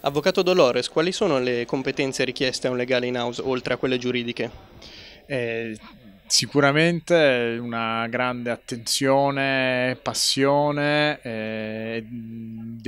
Avvocato Dolores, quali sono le competenze richieste a un legale in house oltre a quelle giuridiche? Eh, sicuramente una grande attenzione, passione, eh,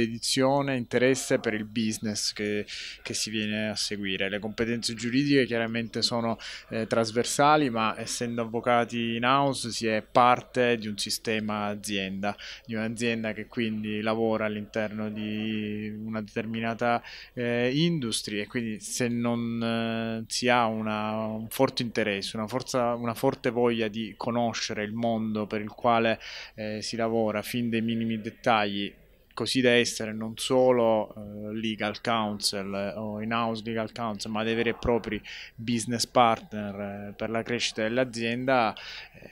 dedizione, interesse per il business che, che si viene a seguire. Le competenze giuridiche chiaramente sono eh, trasversali, ma essendo avvocati in house si è parte di un sistema azienda, di un'azienda che quindi lavora all'interno di una determinata eh, industria e quindi se non eh, si ha una, un forte interesse, una, forza, una, forte voglia di conoscere il mondo per il quale eh, si lavora fin dei minimi dettagli, così da essere non solo eh, legal counsel eh, o in-house legal counsel, ma dei veri e propri business partner eh, per la crescita dell'azienda,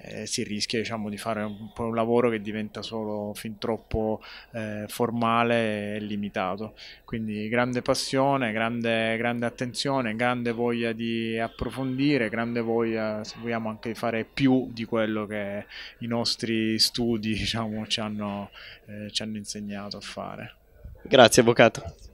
eh, si rischia diciamo, di fare un, un, lavoro che diventa solo fin troppo eh, formale e limitato. Quindi grande passione, grande, grande attenzione, grande voglia di approfondire, grande voglia, se vogliamo, anche di fare più di quello che i nostri studi diciamo, ci hanno, eh, ci hanno insegnato a fare. Grazie, avvocato.